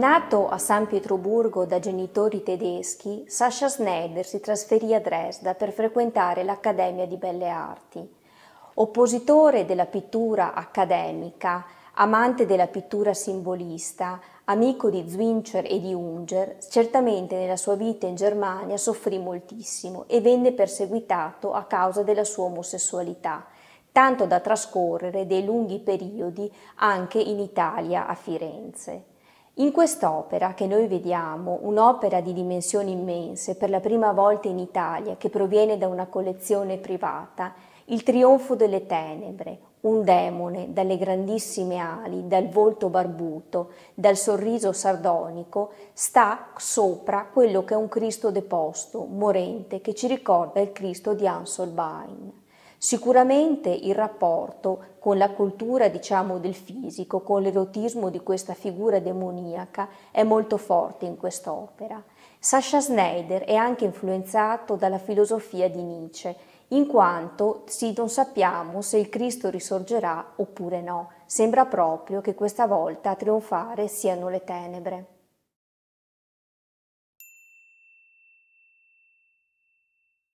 Nato a San Pietroburgo da genitori tedeschi, Sascha Schneider si trasferì a Dresda per frequentare l'Accademia di Belle Arti. Oppositore della pittura accademica, amante della pittura simbolista, amico di Zwincher e di Unger, certamente nella sua vita in Germania soffrì moltissimo e venne perseguitato a causa della sua omosessualità, tanto da trascorrere dei lunghi periodi anche in Italia a Firenze. In quest'opera che noi vediamo, un'opera di dimensioni immense, per la prima volta in Italia, che proviene da una collezione privata, il trionfo delle tenebre, un demone dalle grandissime ali, dal volto barbuto, dal sorriso sardonico, sta sopra quello che è un Cristo deposto, morente, che ci ricorda il Cristo di Anselbein. Sicuramente il rapporto con la cultura diciamo, del fisico, con l'erotismo di questa figura demoniaca è molto forte in quest'opera. Sasha Snyder è anche influenzato dalla filosofia di Nietzsche, in quanto sì, non sappiamo se il Cristo risorgerà oppure no. Sembra proprio che questa volta a trionfare siano le tenebre.